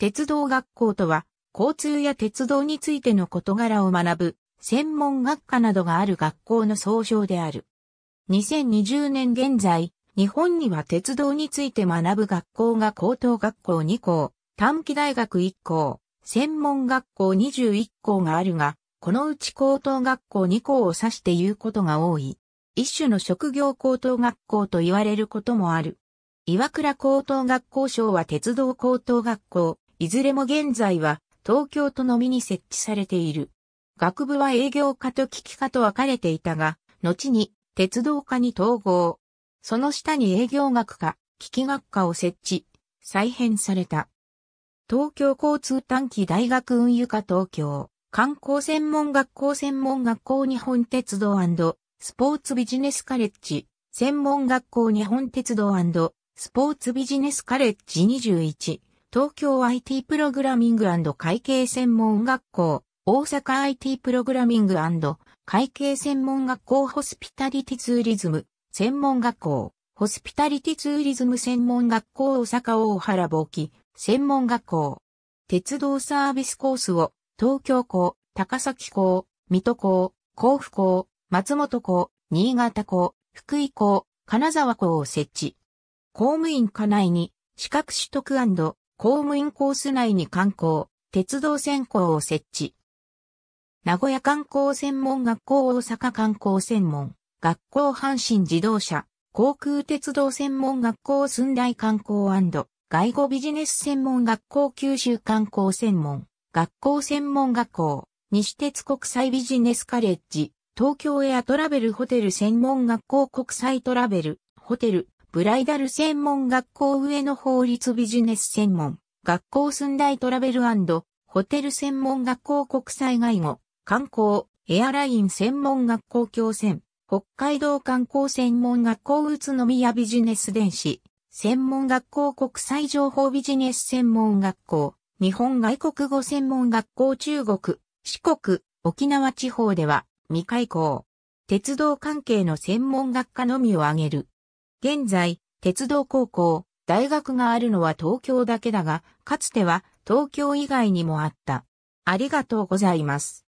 鉄道学校とは、交通や鉄道についての事柄を学ぶ、専門学科などがある学校の総称である。2020年現在、日本には鉄道について学ぶ学校が高等学校2校、短期大学1校、専門学校21校があるが、このうち高等学校2校を指して言うことが多い。一種の職業高等学校と言われることもある。岩倉高等学校賞は鉄道高等学校、いずれも現在は東京都のみに設置されている。学部は営業科と機器科と分かれていたが、後に鉄道科に統合。その下に営業学科、機器学科を設置、再編された。東京交通短期大学運輸科東京、観光専門学校専門学校日本鉄道スポーツビジネスカレッジ、専門学校日本鉄道スポーツビジネスカレッジ21。東京 IT プログラミング会計専門学校、大阪 IT プログラミング会計専門学校ホスピタリティツーリズム、専門学校、ホスピタリティツーリズム専門学校大阪大原坊木、専門学校、鉄道サービスコースを、東京校、高崎校、水戸校、甲府校、松本校、新潟校、福井校、金沢校を設置。公務員課内に資格取得公務員コース内に観光、鉄道専攻を設置。名古屋観光専門学校大阪観光専門、学校阪神自動車、航空鉄道専門学校寸大観光外語ビジネス専門学校九州観光専門、学校専門学校、西鉄国際ビジネスカレッジ、東京エアトラベルホテル専門学校国際トラベル、ホテル、ブライダル専門学校上野法律ビジネス専門、学校寸大トラベルホテル専門学校国際外語、観光、エアライン専門学校教専、北海道観光専門学校宇都宮ビジネス電子、専門学校国際情報ビジネス専門学校、日本外国語専門学校中国、四国、沖縄地方では未開校。鉄道関係の専門学科のみを挙げる。現在、鉄道高校、大学があるのは東京だけだが、かつては東京以外にもあった。ありがとうございます。